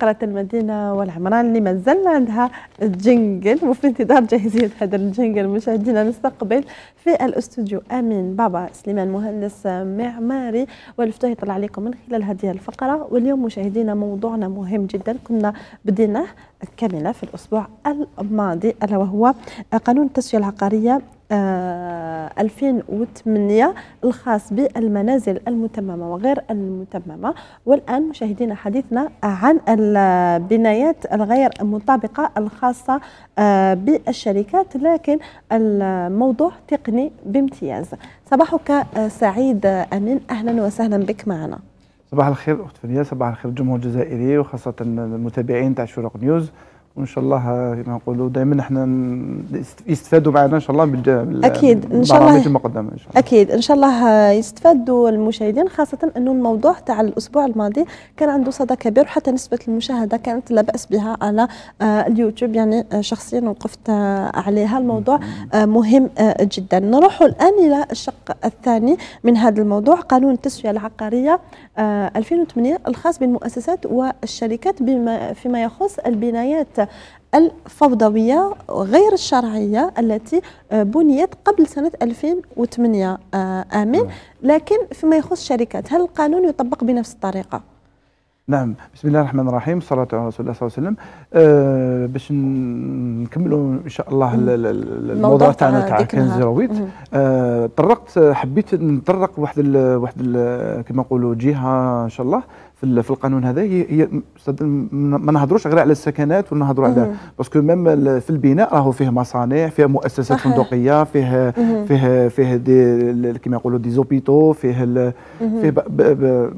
فقرة المدينة والعمران اللي مازال عندها جينجل وفي انتظار جاهزية هذا الجينجل مشاهدينا نستقبل في الاستوديو أمين بابا سليمان مهندس معماري والفتاه يطلع عليكم من خلال هذه الفقرة واليوم مشاهدينا موضوعنا مهم جدا كنا بديناه كاملة في الأسبوع الماضي ألا وهو قانون التسوية العقارية 2008 آه، الخاص بالمنازل المتممة وغير المتممة والآن مشاهدينا حديثنا عن البنايات الغير مطابقة الخاصة آه، بالشركات لكن الموضوع تقني بامتياز صباحك آه، سعيد أمين أهلا وسهلا بك معنا صباح الخير أخت فنية صباح الخير الجمهور الجزائري وخاصة المتابعين تاع شروق نيوز وان شاء الله كما نقولوا دائما احنا يستفادوا معنا ان شاء الله بال اكيد ان شاء الله المقدمه ان شاء الله اكيد ان شاء الله يستفادوا المشاهدين خاصه انه الموضوع تاع الاسبوع الماضي كان عنده صدى كبير وحتى نسبه المشاهده كانت لا باس بها على آه، اليوتيوب يعني آه، شخصيا وقفت آه، عليها الموضوع مهم جدا نروح الان الى الشق الثاني من هذا الموضوع قانون التسويه العقاريه 2008 الخاص بالمؤسسات والشركات بما فيما يخص البنايات الفوضوية غير الشرعية التي آه، بنيت قبل سنة 2008 آه، آمين نعم. لكن فيما يخص الشركات هل القانون يطبق بنفس الطريقة؟ نعم بسم الله الرحمن الرحيم الصلاة على رسول الله صلى الله عليه وسلم أه باش نكملوا إن شاء الله الموضوع تاعنا تاع كنز زيرويت آه، طرقت حبيت نطرق واحد واحد كما نقولوا جهة إن شاء الله أه في في القانون هذا هي هي ما نهضروش غير على السكنات ونهضروا على باسكو ميم في البناء راهو فيه مصانع فيه مؤسسات فندقيه فيه فيه فيه دي كيما يقولوا دي زوبيتو فيه فيه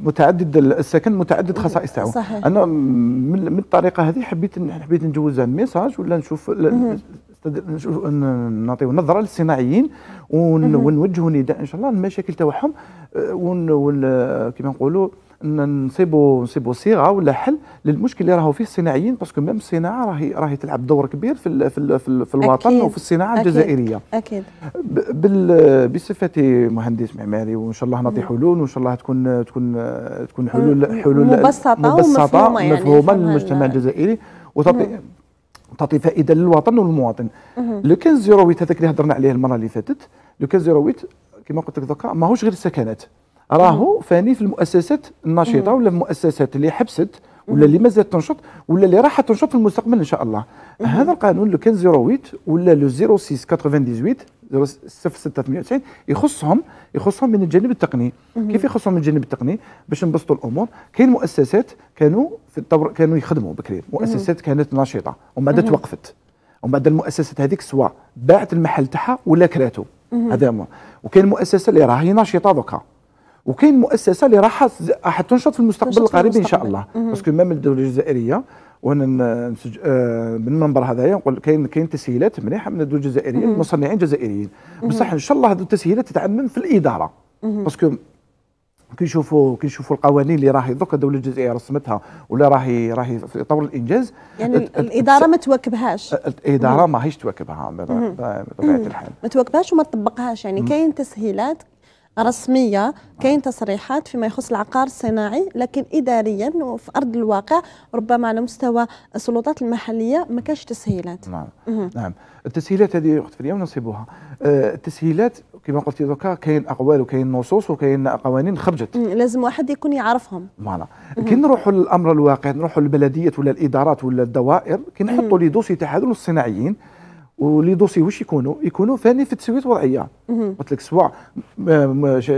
متعدد السكن متعدد خصائص تاعو انا من, من الطريقه هذه حبيت حبيت نجوز ميساج ولا نشوف نعطيو نظره للصناعيين ونوجهوا نداء ان شاء الله المشاكل تاعهم آه، ون كيما نقولوا نصيبوا نصيبوا صيغه ولا حل للمشكل اللي راهو فيه الصناعيين باسكو ميم الصناعه راهي راهي تلعب دور كبير في الـ في الـ في, الـ في الوطن أكيد وفي الصناعه أكيد الجزائريه اكيد بصفتي مهندس معماري وان شاء الله نعطي حلول وان شاء الله تكون تكون تكون حلول حلول مبسطه مبسطه ومفهومه يعني للمجتمع الجزائري وتعطي تعطي فائده للوطن والمواطن لو كان زيرو ويت هذاك اللي هضرنا عليه المره اللي فاتت لو كان زيرو ويت كما قلت لك دوكا ماهوش غير السكنات راهو فاني في المؤسسات النشيطه ولا في المؤسسات اللي حبست ولا اللي مازالت تنشط ولا اللي راح تنشط في المستقبل ان شاء الله هذا القانون لو كان 08 ولا لو 0698 يخصهم يخصهم من الجانب التقني كيف يخصهم من الجانب التقني باش نبسطوا الامور كاين مؤسسات كانوا في الطور كانوا يخدموا بكري مؤسسات كانت نشيطه ومن بعد توقفت ومن بعد المؤسسات هذيك سواء باعت المحل تاعها ولا كراتو هذا وكاين مؤسسه اللي راهي نشيطه دوكا وكاين مؤسسه اللي راح راح تنشط في المستقبل القريب ان شاء الله باسكو ميم الدوله الجزائريه وانا نسج... آه من المنبر هذايا نقول كاين كاين تسهيلات مليحه من الدوله الجزائريه المصنعين الجزائريين بصح ان شاء الله هذه التسهيلات تتعمم في الاداره باسكو كي نشوفوا كي نشوفوا القوانين اللي راهي دوك الدوله الجزائريه رسمتها ولا راهي راهي في طور الانجاز يعني الاداره ما تواكبهاش الاداره ماهيش تواكبها بطبيعه الحال ما تواكبهاش وما تطبقهاش يعني كاين تسهيلات رسميه كاين تصريحات فيما يخص العقار الصناعي لكن اداريا وفي ارض الواقع ربما على مستوى السلطات المحليه ما كاش تسهيلات نعم نعم التسهيلات هذه اخت فريم نصيبوها آه، التسهيلات كما قلتي دوكا كاين اقوال وكاين نصوص وكاين قوانين خرجت لازم واحد يكون يعرفهم فوالا كي نروحوا للامر الواقع نروحوا للبلديات ولا الادارات ولا الدوائر كي نحطوا لي دوسي تاع الصناعيين ولي دوسي واش يكونوا يكونوا فاني في تسويه الوضعيه قلت لك سواء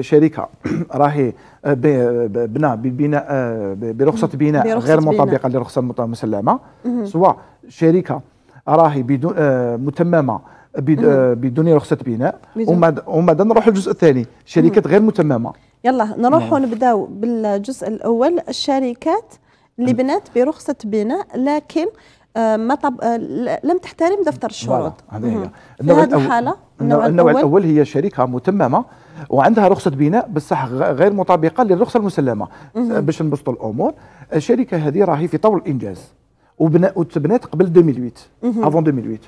شركه راهي بنا آه، ببناء آه، برخصه بناء غير مطابقه للرخصه المسلمه سواء شركه راهي بدون آه، متممه بدون رخصه بناء وماذا نروح للجزء الثاني شركات غير متممه يلا نروحوا نعم. نبداو بالجزء الاول الشركات اللي نعم. بنات برخصه بناء لكن آه، ما طب... آه، لم تحترم دفتر الشروط هذه هي النوع الأول الحالة النوع, النوع الأول هي شركة متممة وعندها رخصة بناء بصح غير مطابقة للرخصة المسلمة باش نبسطوا الأمور الشركة هذه راهي في طور الإنجاز وبناء وتبنات قبل 2008 افون 2008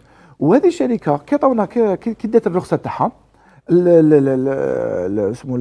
وهذه الشركة كي طونا كي دات الرخصة تاعها اسمه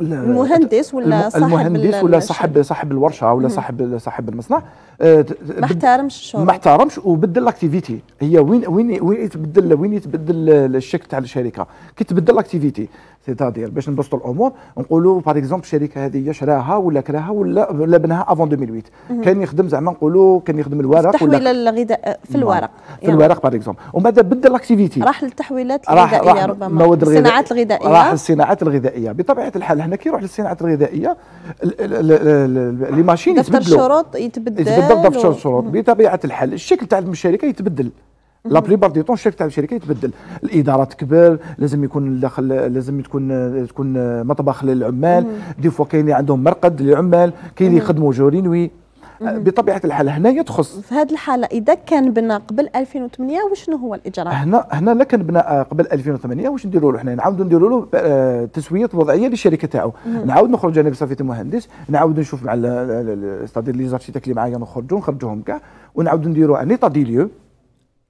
المهندس ولا صاحب المهندس ولا صاحب صاحب الورشه ولا صاحب صاحب المصنع ما احترمش الشروط ما احترمش وبدل لاكتيفيتي هي وين وين وين يتبدل وين يتبدل الشكل تاع الشركه كي تبدل لاكتيفيتي سيتادير باش نبسطوا الامور نقولوا باغ اكزومبل الشركه هذه شراها ولا كراها ولا ولا بناها افون 2008 كان يخدم زعما نقولوا كان يخدم الورق ولا تحويل الغذاء آه، نعم. في الورق في يعني الورق باغ اكزومبل ومن بعد بدل الاكتيفيتي راح للتحويلات الغذائيه راح ربما مواد الصناعات الغذائيه راح للصناعات الغذائيه بطبيعه الحال هنا كي يروح للصناعات الغذائيه لي ماشين يتبدلوا دفتر الشروط يتبدل بالضبط في الشروط بطبيعه الحال الشكل تاع الشركه يتبدل لا بليبار دي طون الشكل تاع الشركه يتبدل الاداره تكبر لازم يكون داخل لازم تكون تكون مطبخ للعمال دي فوا كاين اللي عندهم مرقد للعمال كاين اللي يخدموا جورينوي بطبيعه الحال هنا يدخل في هذه الحاله اذا كان بنا قبل 2008 وشنو هو الاجراء هنا هنا لا كان بنا آه، قبل 2008 واش نديروا له حنا نعاودوا نديروا له آه، تسويه وضعيه للشركه تاعو نعاود نخرج انا بصفه مهندس نعاود نشوف مع ستادير لي زارشيتيك اللي معايا نخرجوا نخرجوهم كاع ونعاود نديروا ان ايطا دي ليو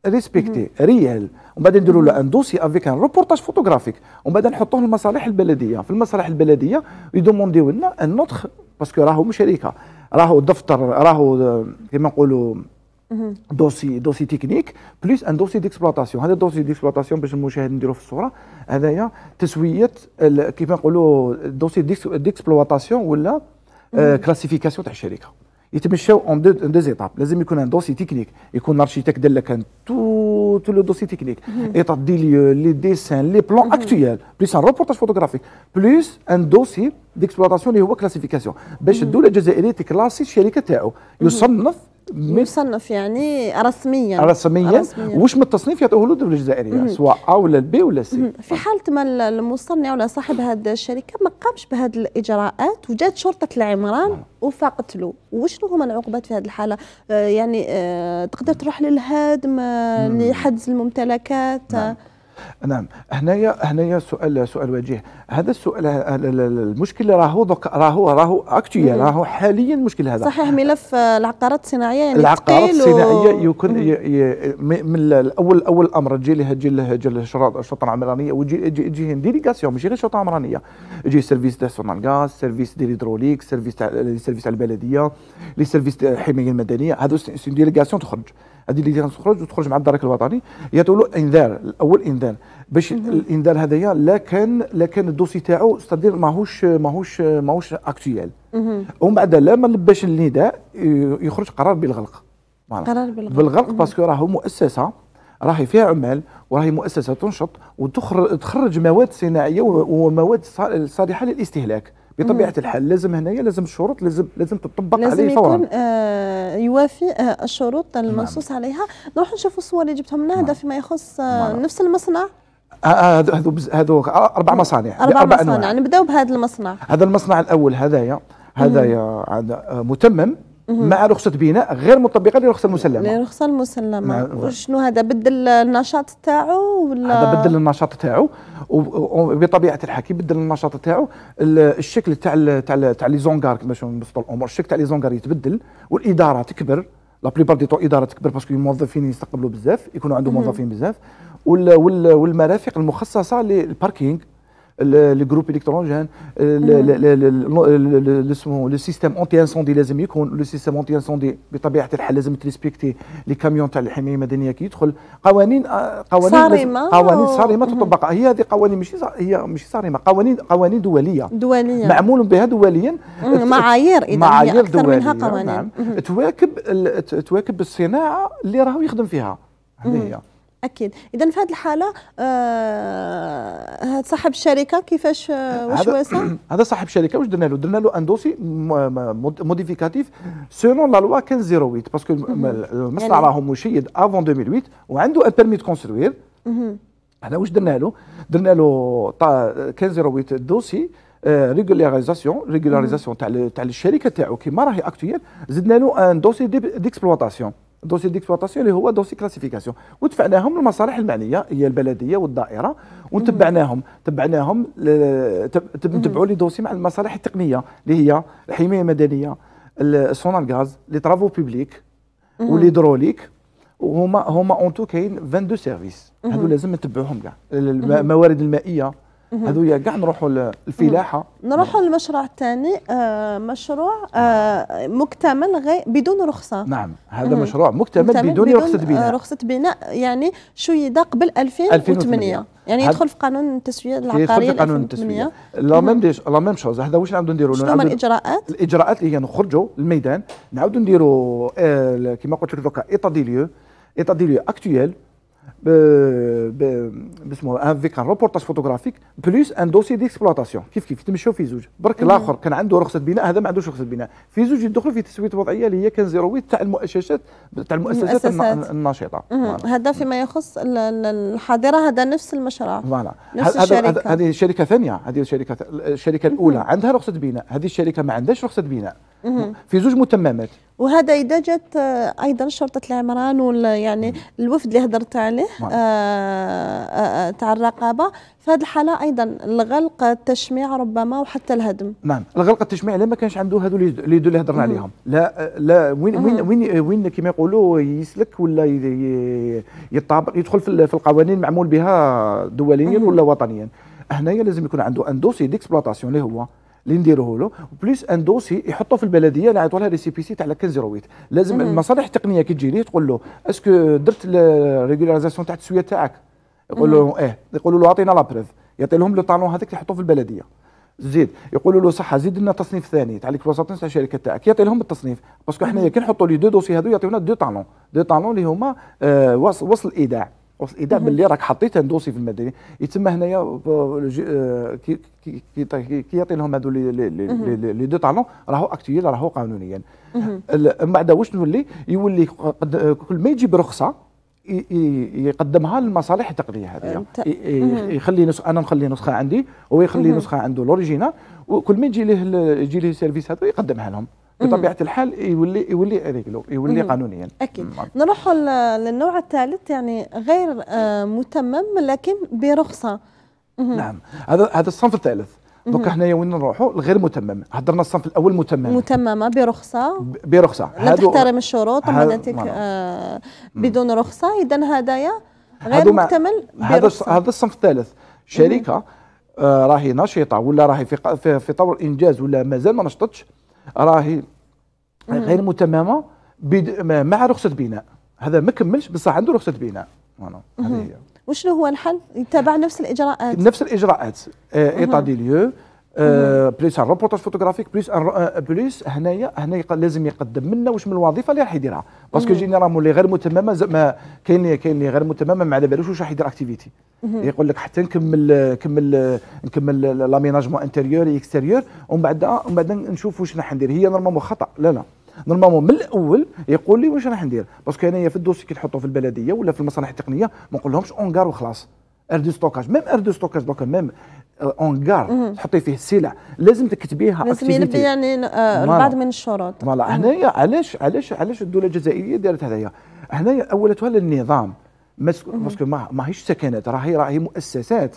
ريسبكتي ريال ومن بعد نديروا له ان دوسي افيك ان روبورتاج فوتوغرافيك ومن بعد نحطوه للمصالح البلديه في المصالح البلديه يدومونديو لنا ان نوتخ باسكو راهم شركه راهو دفتر راهو كما نقولوا دوسي دوسي تكنيك بليس ان دوسي ديكسبلوطاسيون هذا دوسي ديكسبلوطاسيون باش المشاهد نديرو في الصوره هذايا تسويه كيما نقولوا دوسي ديكسبلوطاسيون ولا آه، كلاسيفيكاسيون تاع الشركه يتمشاو اون دو اون دو زيتاب لازم يكون ان دوسي تكنيك يكون الارشيتيك دار لك ان تو تو لو دوسي تكنيك ايطاب دي ليو لي ديسان لي بلون اكتويال بليس ان روبورتاج فوتوغرافيك بليس ان دوسي ديكسبلوطاسيون اللي هو كلاسيفيكاسيون باش الدوله الجزائريه تكلاسي الشركه تاعو يصنف يصنف يعني رسميا رسميا, رسمياً. من التصنيف يعطيه الهدنه الجزائريه سواء او للبي ولا سي في حاله ما المصنع ولا صاحب هذه الشركه ما قامش بهذه الاجراءات وجات شرطه العمران نعم. وفقتلو وشنو هما العقوبات في هذه الحاله آه يعني آه تقدر تروح للهدم آه، لحجز الممتلكات آه نعم. نعم هنايا هنايا سؤال سؤال وجيه هذا السؤال المشكل راهو راهو راهو اكتويال راهو حاليا المشكل هذا صحيح ملف العقارات الصناعيه يعني العقارات الصناعيه و... يكون من الاول اول امر تجي لها تجي لها تجي لها وتجي تجي ديليغاسيون ماشي غير الشرطه العمرانيه تجي سيرفيس ناسيونال غاز سيرفيس ديال الهيدروليك سيرفيس تاع سيرفيس تاع البلديه لي سيرفيس تاع الحمايه المدنيه هذو سي ديليغاسيون تخرج هذه اللي تخرج وتخرج مع الدرك الوطني يعطوا له انذار الاول انذار معينه باش الانذار هذايا لا كان لا كان الدوسي تاعو ستادير ماهوش ماهوش ماهوش اكتويال ومن بعد ما باش النداء يخرج قرار بالغلق قرار بالغلق بالغلق باسكو راهو مؤسسه راهي فيها عمال وراهي مؤسسه تنشط وتخرج مواد صناعيه ومواد صالحه للاستهلاك بطبيعه الحال لازم هنايا لازم الشروط لازم لازم تطبق لازم عليه فورا لازم يكون آه يوافي آه الشروط نعم. المنصوص عليها نروح نشوف الصور اللي جبتهم لنا هذا نعم. فيما يخص آه نعم. نفس المصنع آه، آه، هذو هذو هذو اربع مصانع اربع, أربع مصانع نبداو بهذا المصنع هذا المصنع الاول هذايا هذايا متمم مع رخصه بناء غير مطبقه للرخصه المسلمه للرخصه المسلمه شنو هذا بدل النشاط تاعو ولا هذا بدل النشاط تاعو وبطبيعه الحكي بدل النشاط تاعو الشكل تاع تاع تاع لي زونغار باش نبسطوا الامور الشكل تاع لي زونغار يتبدل والاداره تكبر لا بليبار دي تو اداره تكبر باسكو الموظفين يستقبلوا بزاف يكونوا عندهم موظفين بزاف والمرافق المخصصه للباركينغ لي جروب الكتروجين اللي اسمه لو سيستيم اونتي انسوندي لازم يكون لو سيستيم اونتي انسوندي بطبيعه الحال لازم تريسبكتي لي كاميون تاع الحمايه المدنيه كي يدخل قوانين آه، قوانين صارمه قوانين صارمه mm-hmm. تطبق هي هذه قوانين ماشي هي ماشي صارمه قوانين قوانين دوليه دوليه معمول بها دوليا mm-hmm. معايير اذا يعني معايير اكثر دولية منها قوانين نعم mm-hmm. تواكب تواكب الصناعه اللي راهو يخدم فيها هذه هي اكيد اذا في هذه الحاله آه صاحب الشركه كيفاش وشواسه آه، هذا صاحب الشركه واش درنا له درنا له ان دوسي موديفيكاتيف سولون لا لوا 1508 باسكو المصنع راه مشيد افون 2008 وعنده ان بيرمي كونستروير هذا واش درنا له درنا له 1508 دوسي ريغولاريزاسيون ريغولاريزاسيون تاع تاع الشركه تاعو كيما راهي اكتويال زدنا له ان دوسي ديكسبلواتاسيون دوسي ديكسبلوطاسيون اللي هو دوسي كلاسيفيكاسيون ودفعناهم للمصالح المعنيه هي البلديه والدائره وتبعناهم تبعناهم نتبعوا لي دوسي مع المصالح التقنيه اللي هي الحمايه المدنيه السونار غاز لي طرافو بوبليك والهيدروليك وهما هما اون تو كاين 22 سيرفيس هذو لازم نتبعوهم كاع الموارد المائيه هذويا كاع نروحوا للفلاحه نروحوا للمشروع الثاني آه مشروع آه مكتمل غي بدون رخصه نعم هذا مم. مشروع مكتمل, مكتمل بدون, بدون رخصه بناء آه، رخصه بناء يعني شويده قبل 2008 يعني يدخل في قانون التسويه العقاريه يدخل في قانون التسويه لا ميم دي لا ميم شوز هذا واش نعاودو نديرو شنو هما الاجراءات الاجراءات اللي هي نخرجوا الميدان نعاودو نديرو آه، كما قلت لك دوكا ايطا دي ليو ايطا دي ليو اكتويل باسمه فيك ان روبورتاج فوتوغرافيك بلوس ان دوسي ديكسبلوطاسيون كيف كيف تمشوا في زوج برك الاخر كان عنده رخصه بناء هذا ما عندوش رخصه بناء في زوج يدخلوا في تسويه وضعيه اللي هي كان زيرو تاع المؤسسات تاع المؤسسات الناشطه هذا فيما يخص الحاضره هذا نفس المشروع فوالا هذه شركه ثانيه هذه الشركه الشركه الاولى عندها رخصه بناء هذه الشركه ما عندهاش رخصه بناء في زوج متممات وهذا اذا جت آه، ايضا شرطه العمران ولا يعني الوفد اللي هضرت عليه نعم. آه، آه، تاع الرقابه في هذه الحاله ايضا الغلق التشميع ربما وحتى الهدم نعم الغلق التشميع لا ما كانش عنده هذو اللي اللي هضرنا عليهم لا لا وين وين وين وين كما يقولوا يسلك ولا يطابق يدخل في القوانين المعمول بها دوليا ولا وطنيا هنايا لازم يكون عنده ان دوسي ديكسبلوطاسيون اللي هو اللي نديروه له بليس ان دوسي يحطوه في البلديه اللي عيطوا لها سي بي سي تاع لا 1508 لازم المصالح التقنيه كي تجي ليه تقول له اسكو درت ريغولاريزاسيون تاع التسويه تاعك يقول له ايه يقولوا له اعطينا لابريف يعطي لهم لو طالون هذاك يحطوه في البلديه زيد يقولوا له صح زيد لنا تصنيف ثاني تاع ليكسبلوساتيون تاع الشركه تاعك يعطي لهم التصنيف باسكو حنايا كي نحطوا لي دو دوسي هذو يعطيونا دو طالون دو طالون اللي هما آه وصل الايداع اذا باللي راك حطيت دوسي في المدني يتسمى هنايا آه، طيب، كي يعطي لهم هذو لي دو طالون راهو اكتويل راهو قانونيا من بعد واش نولي يولي كل ما يجيب رخصه يقدمها للمصالح التقنيه هذه يخلي نسخ انا نخلي نسخه عندي وهو يخلي نسخه عنده لوريجينال وكل ما يجي له يجي له السيرفيس هذا يقدمها لهم بطبيعه الحال يولي يولي ريجلو يولي قانونيا اكيد نروح للنوع الثالث يعني غير آه، متمم لكن برخصه نعم هذا هذا الصنف الثالث دوك حنايا وين نروحوا الغير متمم هضرنا الصنف الاول متمم متممه برخصه برخصه لا تحترم الشروط آه بدون رخصه اذا هدايا غير مكتمل هذا هذا الصنف الثالث شركه آه راهي نشيطه ولا راهي في في, في طور انجاز ولا مازال ما نشطتش راهي غير متممه مع رخصه بناء هذا ما كملش بصح عنده رخصه بناء هذه هي وشنو هو الحل؟ يتبع نفس الاجراءات نفس الاجراءات ايطا دي ليو بليس ان روبورتاج فوتوغرافيك بليس ان بليس هنايا هنا لازم يقدم منا واش من الوظيفه اللي راح يديرها باسكو جينيرالمون اللي غير متممه ما كاين كاين اللي غير متممه ما على بالوش واش راح يدير اكتيفيتي يقول لك حتى نكمل نكمل نكمل لاميناجمون انتيريور اكستيريور ومن بعد آه، ومن بعد نشوف واش راح ندير هي نورمالمون خطا لا لا نورمالمون من الاول يقول لي واش راح ندير باسكو هنايا في الدوسي كي تحطوا في البلديه ولا في المصالح التقنيه ما نقولهمش اونكار وخلاص ار دو ستوكاج ميم ار دو ستوكاج دوكا ميم اون آه، تحطي فيه السلع لازم تكتبيها لازم يلبي يعني, يعني، آه، البعض من الشروط فوالا هنايا علاش علاش علاش الدوله الجزائريه دارت هذايا هنايا اولتها للنظام باسكو ماهيش سكنات راهي راهي مؤسسات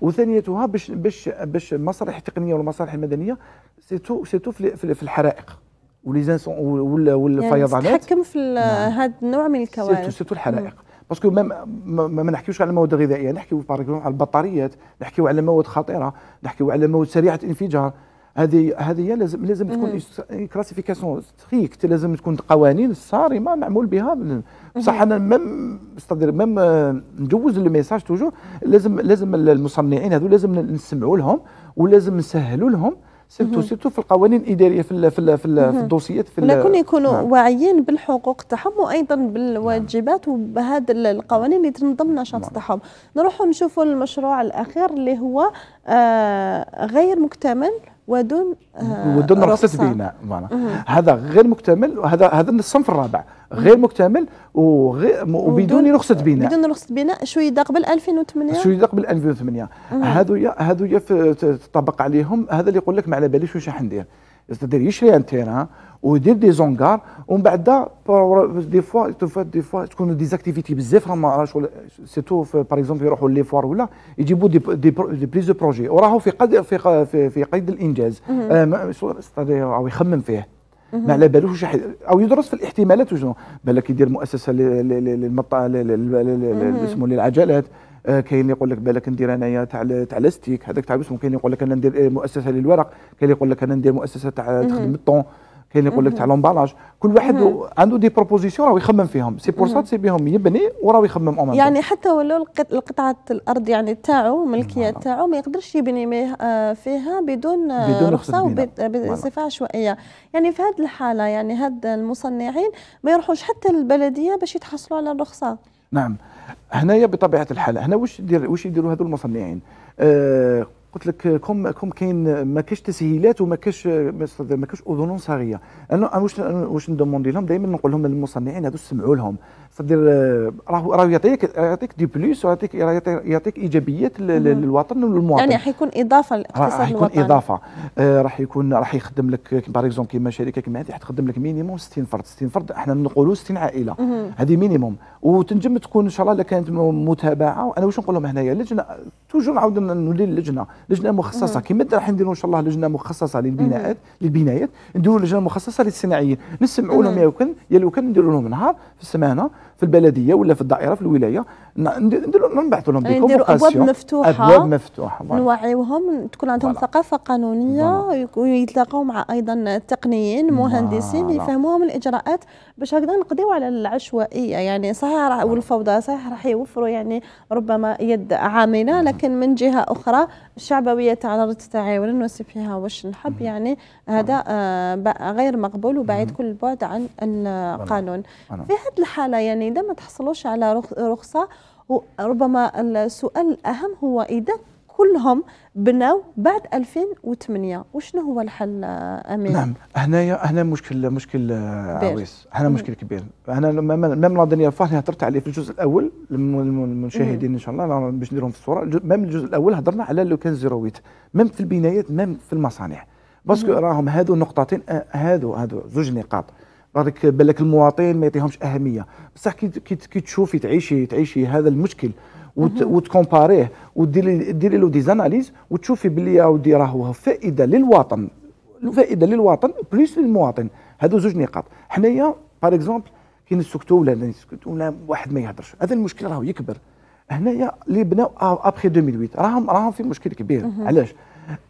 وثانيتها باش باش باش المصالح التقنيه والمصالح المدنيه سيتو سيتو في الحرائق وليزانسون يعني والفيضانات يعني تتحكم في نعم. هذا النوع من الكوارث سيتو الحرائق باسكو ما, ما, ما نحكيوش على المواد الغذائيه نحكيو على البطاريات نحكيو على مواد خطيره نحكيو على مواد سريعه الانفجار هذه هذه لازم لازم تكون كلاسيفيكاسيون ستريكت لازم تكون قوانين صارمه معمول بها بصح انا ميم استدير مم ندوز الميساج توجور لازم لازم المصنعين هذو لازم نسمعوا لهم ولازم نسهلوا لهم سيرتو سيرتو في القوانين الاداريه في الـ في الـ في, ال في الدوسيات في ولكن يكونوا نعم. واعيين بالحقوق تاعهم وايضا بالواجبات نعم. وبهذا القوانين اللي تنظم نعم. نشاط تاعهم نروحوا نشوفوا المشروع الاخير اللي هو آه غير مكتمل ودون آه ودون رخصة بناء معنا هذا غير مكتمل وهذا هذا الصنف الرابع غير مكتمل وغير وبدون رخصة آه، بناء بدون رخصة بناء شويدة قبل 2008 شويدة قبل 2008 هذو هذو تطبق عليهم هذا اللي يقول لك ما على باليش واش راح ندير cest يشري ان يشري انتينا ويدير دي زونغار ومن بعد دي فوا دي فوا تكون دي زاكتيفيتي بزاف راهم شغل سيتو باغ اكزومبل يروحوا لي فوار ولا يجيبوا دي دي, دو بروجي وراهو في قد في في, في قيد الانجاز او يخمم فيه ما على بالوش واش او يدرس في الاحتمالات وشنو بالك يدير مؤسسه للمطا اسمه للعجلات آه، كاين اللي يقول لك بالك ندير انايا تاع تاع لاستيك هذاك تاع باسمو كاين اللي يقول لك انا ندير آه، مؤسسه للورق كاين اللي يقول لك انا ندير مؤسسه تاع تخدم الطون كاين اللي يقول لك تاع لومبالاج كل واحد عنده دي بروبوزيسيون راهو يخمم فيهم سي بور سا تسيبيهم يبني وراه يخمم اون يعني حتى ولو القطعه الارض يعني تاعو ملكيه تاعو ما يقدرش يبني آه، فيها بدون بدون رخصه بصفه عشوائيه يعني في هذه الحاله يعني هاد المصنعين ما يروحوش حتى للبلديه باش يتحصلوا على الرخصه نعم هنايا بطبيعه الحال هنا واش يدير واش يديروا هذو المصنعين آه قلت لك كوم كوم كاين ما كاش تسهيلات وما كاش ما كاش اذن صاغيه انا واش واش ندوموندي لهم دائما نقول لهم المصنعين هذو سمعوا لهم صدر راه راه يعطيك يعطيك دي بلوس ويعطيك يعطيك ايجابيات للوطن والمواطن يعني راح يكون اضافه للاقتصاد الوطني راح يكون اضافه آه، راح يكون راح يخدم لك باغ اكزومبل كيما شركه كيما هذه تخدم لك مينيموم 60 فرد 60 فرد احنا نقولوا 60 عائله هذه مينيموم وتنجم تكون ان شاء الله لكانت كانت متابعه انا واش نقول لهم هنايا لجنه توجور نعاود نولي اللجنه لجنه مخصصه كما راح نديروا ان شاء الله لجنه مخصصه للبناءات للبنايات نديروا لجنه مخصصه للصناعيين نسمعوا لهم يا لو كان يا لو كان نديروا لهم نهار في السمانه في البلديه ولا في الدائره في الولايه نبعثوا لهم إيه، دي ابواب مفتوحه ابواب مفتوحه نوعيوهم تكون عندهم ثقافه قانونيه ويتلاقوا مع ايضا تقنيين مهندسين يفهموهم الاجراءات باش هكذا نقضيو على العشوائيه يعني صحيح والفوضى صحيح راح يوفروا يعني ربما يد عامله لكن من جهه اخرى الشعبويه تاع الارض تاعي فيها واش نحب يعني هذا آه، غير مقبول وبعيد كل البعد عن القانون في هذه الحاله يعني السيده ما تحصلوش على رخصه وربما السؤال الاهم هو اذا كلهم بنوا بعد 2008 وشنو هو الحل امين نعم هنايا هنا مشكل مشكل آه، عويس هنا مشكل كبير انا ميم لا دنيا فاه هضرت عليه في الجزء الاول للمشاهدين ان شاء الله باش نديرهم في الصوره ميم الجزء الاول هضرنا على لو 1508 ميم في البنايات ميم في المصانع باسكو راهم هادو نقطتين آه، هادو هادو زوج نقاط راك بالك المواطن ما يعطيهمش اهميه بصح كي كي تشوفي تعيشي تعيشي هذا المشكل وت وتكومباريه وديري ديري له دي زاناليز وتشوفي باللي اودي راهو فائده للوطن فائده للوطن بليس للمواطن هذو زوج نقاط حنايا باغ اكزومبل كي نسكتوا ولا نسكتوا ولا واحد ما يهدرش هذا المشكل راهو يكبر هنايا اللي بناو ابخي 2008 راهم راهم في مشكل كبير علاش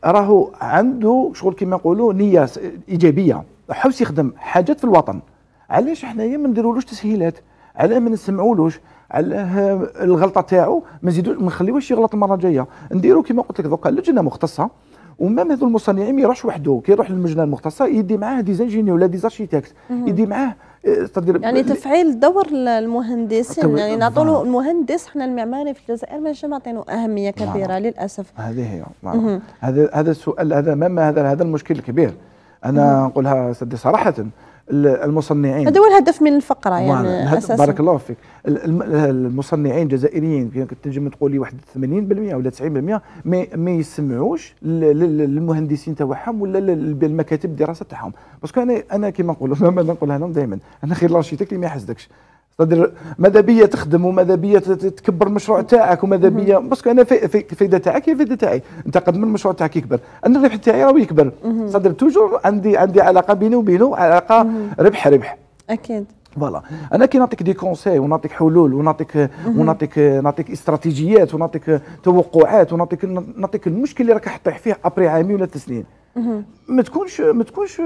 راهو عنده شغل كيما نقولوا نيه ايجابيه حوس يخدم حاجات في الوطن علاش حنايا ما نديرولوش تسهيلات علاه ما نسمعولوش علاه الغلطه تاعو ما نزيدوش ما نخليوهش يغلط المره الجايه نديرو كما قلت لك دوكا لجنه مختصه ومام هذو المصنعين ما يروحش وحده كي يروح للجنه المختصه يدي معاه ديزاجيني ولا ديزارشيتكت يدي معاه آه، يعني تفعيل دور المهندسين يعني نعطوا المهندس حنا المعماري في الجزائر ما نعطينو اهميه كبيره للاسف هذه هي هذا هذا السؤال هذا مام هذا هذا المشكل الكبير انا نقولها نعم. سدي صراحه المصنعين هذا هو الهدف من الفقره يعني اساسا بارك الله فيك المصنعين الجزائريين تنجم تقولي واحد 80% ولا 90% ما ما يسمعوش للمهندسين تاعهم ولا للمكاتب الدراسه تاعهم باسكو انا انا كيما نقول ما نقولها لهم دائما انا خير الارشيتك اللي ما يحسدكش تقدر ماذا بيا تخدم وماذا بيا تكبر المشروع تاعك وماذا بيا باسكو انا الفائده تاعك هي الفائده تاعي انت قد من المشروع تاعك يكبر انا الربح تاعي راه يكبر تقدر توجور عندي عندي علاقه بيني وبينه علاقه ربح ربح اكيد فوالا انا كي نعطيك دي كونساي ونعطيك حلول ونعطيك ونعطيك نعطيك استراتيجيات ونعطيك توقعات ونعطيك نعطيك المشكل اللي راك طيح فيه ابري عامي ولا تسنين ما تكونش ما تكونش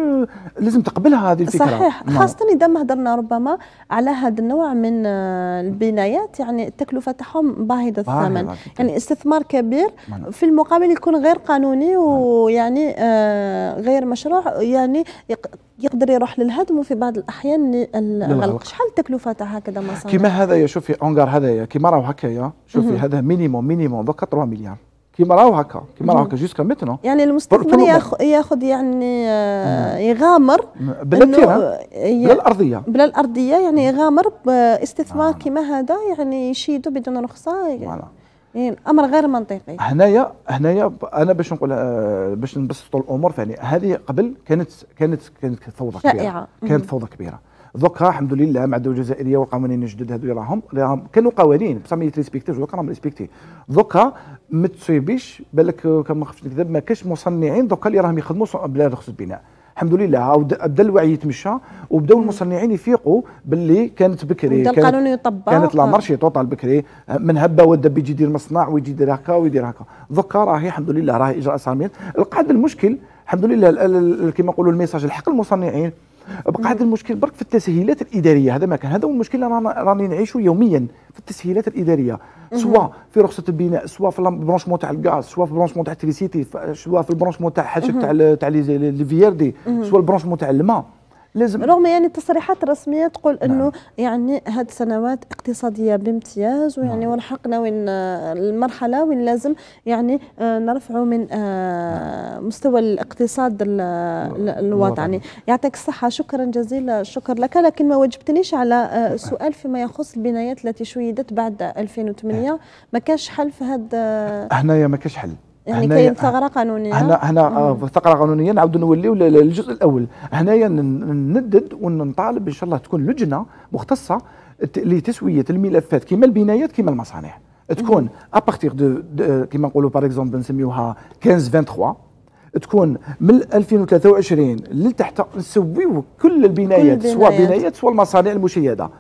لازم تقبلها هذه الفكره صحيح ما. نعم. خاصه اذا ما هضرنا ربما على هذا النوع من البنايات يعني التكلفه تاعهم باهظه الثمن يعني استثمار كبير نعم. في المقابل يكون غير قانوني نعم. ويعني آه غير مشروع يعني يقدر يروح للهدم وفي بعض الاحيان الغلق شحال التكلفه تاع هكذا مصانع كيما هذايا شوفي اونغار هذايا كيما راهو هكايا شوفي هذا مينيموم مينيموم دوكا 3 مليار كيما راهو هكا كيما راهو هكا جوسكا ميتنو يعني المستثمر ياخذ يعني آه، يغامر بلا الارضيه بلا الارضيه يعني يغامر باستثمار آه. كيما هذا يعني يشيدو بدون رخصه فوالا يعني يعني امر غير منطقي هنايا هنايا انا باش نقول آه، باش نبسطوا الامور ثاني هذه قبل كانت كانت كانت فوضى كبيره شائعة. كانت فوضى كبيره دوكا الحمد لله مع الدوله الجزائريه والقوانين الجدد هذو راهم راهم كانوا قوانين بصح ما يتريسبكتيوش دوكا راهم ريسبكتي دوكا ما تصيبيش بالك كما خفت نكذب ما كاش مصنعين دوكا اللي راهم يخدموا بلا رخصه بناء الحمد لله بدا الوعي يتمشى وبداو المصنعين يفيقوا باللي كانت بكري بدا القانون يطبق كانت لا آه. مارشي توطال بكري من هبه ودب يجي يدير مصنع ويجي يدير هكا ويدير هكا دوكا راهي الحمد لله راهي اجراء صامت القاد المشكل الحمد لله كما نقولوا الميساج الحق المصنعين بقى هذا المشكل برك في التسهيلات الاداريه هذا ما كان هذا هو المشكل اللي راني نعيشه يوميا في التسهيلات الاداريه سواء في رخصه البناء سواء في البرونشمون تاع الغاز سواء في البرونشمون تاع التريسيتي سواء في البرونشمون تاع حاجه تاع تاع لي فيردي سواء البرونشمون تاع الماء لازم رغم يعني التصريحات الرسميه تقول نعم. انه يعني هاد السنوات اقتصاديه بامتياز ويعني نعم. ولحقنا وين آه، المرحله وين لازم يعني آه، نرفعوا من آه، نعم. مستوى الاقتصاد الوطني يعني يعطيك الصحه شكرا جزيلا الشكر لك لكن ما وجبتنيش على نعم. سؤال فيما يخص البنايات التي شيدت بعد 2008 ما كانش حل في هذا هنايا ما كانش حل يعني كاين ثغره قانونيه هنا هنا آه، ثغره قانونيه نعاودوا نوليو للجزء الاول هنايا نندد ونطالب ان شاء الله تكون لجنه مختصه لتسويه الملفات كما البنايات كما المصانع تكون ابارتيغ دو كما نقولوا باغ اكزومبل نسميوها 15 23 تكون من 2023 لتحت نسويو كل البنايات سواء بنايات سواء المصانع المشيده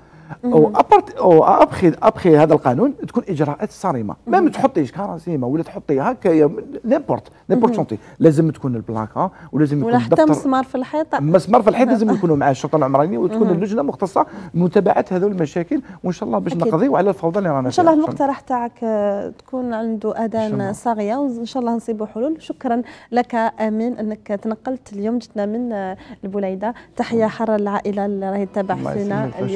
وابخي ابخي هذا القانون تكون اجراءات صارمه ما تحطيش كراسيمه ولا تحطي هكا نيمبورت نيمبورت شونتي لازم تكون البلاكا ولازم يكون ولا حتى مسمار في الحيط مسمار في الحيط لازم يكونوا مع الشرطه العمرانيه وتكون اللجنه مختصه متابعه هذول المشاكل وان شاء الله باش نقضيو على الفوضى اللي رانا ان شاء الله المقترح تاعك آه، تكون عنده اذان صاغيه وان شاء الله نصيبوا حلول شكرا لك امين انك تنقلت اليوم جتنا من آه، البوليده تحيه حاره للعائله اللي راهي تتابع فينا